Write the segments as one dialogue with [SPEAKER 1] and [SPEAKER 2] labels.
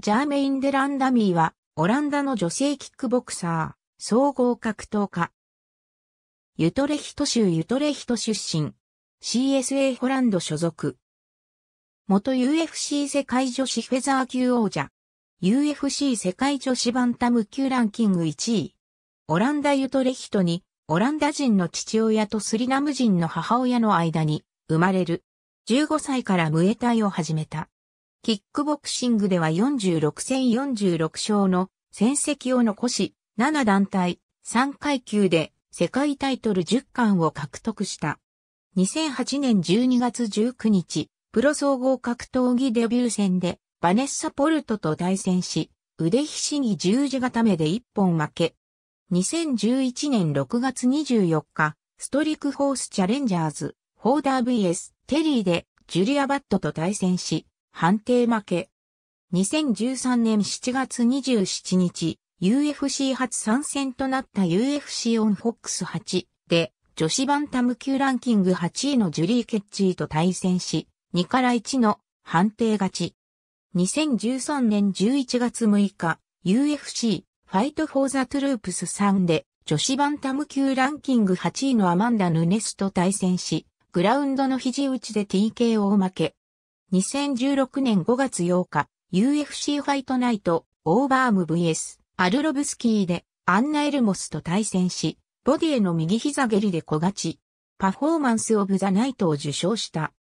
[SPEAKER 1] ジャーメイン・デ・ランダミーは、オランダの女性キックボクサー、総合格闘家。ユトレヒト州ユトレヒト出身。CSA ホランド所属。元 UFC 世界女子フェザー級王者。UFC 世界女子バンタム級ランキング1位。オランダユトレヒトに、オランダ人の父親とスリナム人の母親の間に生まれる。15歳からムエタイを始めた。キックボクシングでは46戦46勝の戦績を残し、7団体、3階級で世界タイトル10巻を獲得した。2008年12月19日、プロ総合格闘技デビュー戦でバネッサ・ポルトと対戦し、腕ひしぎ十字固めで一本負け。2011年6月24日、ストリックホースチャレンジャーズ、ホーダー VS テリーでジュリア・バットと対戦し、判定負け。2013年7月27日、UFC 初参戦となった UFC オンフォックス8で、女子バンタム級ランキング8位のジュリー・ケッチーと対戦し、2から1の判定勝ち。2013年11月6日、UFC ファイト・フォー・ザ・トゥループス3で、女子バンタム級ランキング8位のアマンダ・ヌネスと対戦し、グラウンドの肘打ちで TKO 負け、2016年5月8日、UFC ファイトナイト、オーバーム VS、アルロブスキーで、アンナ・エルモスと対戦し、ボディへの右膝蹴りで小勝ち、パフォーマンス・オブ・ザ・ナイトを受賞した。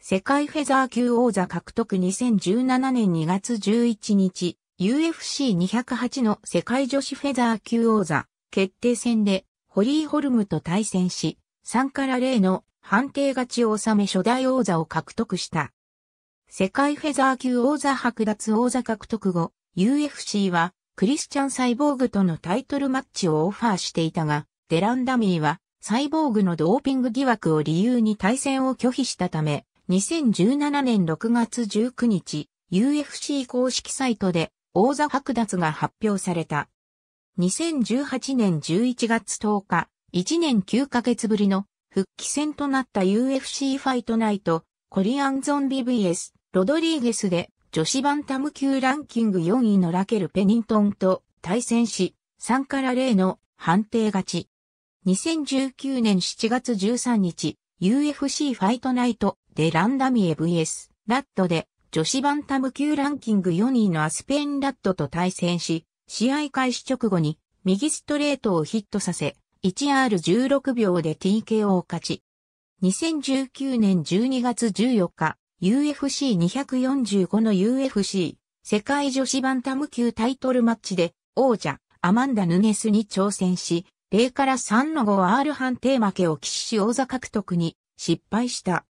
[SPEAKER 1] 世界フェザー級王座獲得2017年2月11日、UFC208 の世界女子フェザー級王座決定戦で、ホリー・ホルムと対戦し、3から0の判定勝ちを収め初代王座を獲得した。世界フェザー級王座剥奪王座獲得後、UFC はクリスチャン・サイボーグとのタイトルマッチをオファーしていたが、デランダミーはサイボーグのドーピング疑惑を理由に対戦を拒否したため、2017年6月19日、UFC 公式サイトで王座剥奪が発表された。2018年11月10日、1年9ヶ月ぶりの復帰戦となった UFC ファイトナイト、コリアンゾンビ VS ロドリーゲスで女子バンタム級ランキング4位のラケル・ペニントンと対戦し、3から0の判定勝ち。2019年7月13日、UFC ファイトナイトでランダミエ VS ラットで女子バンタム級ランキング4位のアスペンラットと対戦し、試合開始直後に右ストレートをヒットさせ、1R16 秒で TKO 勝ち。2019年12月14日、UFC245 の UFC 世界女子バンタム級タイトルマッチで王者アマンダ・ヌネスに挑戦し、0から3の 5R 判定負けを騎し王座獲得に失敗した。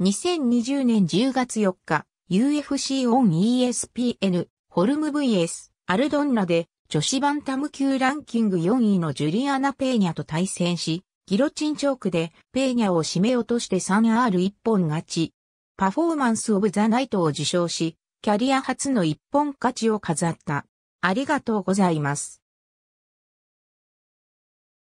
[SPEAKER 1] 2020年10月4日、UFC オン ESPN ホルム VS アルドンナで女子バンタム級ランキング4位のジュリアナ・ペーニャと対戦し、ギロチンチョークでペーニャを締め落として 3R1 本勝ち。パフォーマンスオブザナイトを受賞し、キャリア初の一本勝ちを飾った。ありがとうございます。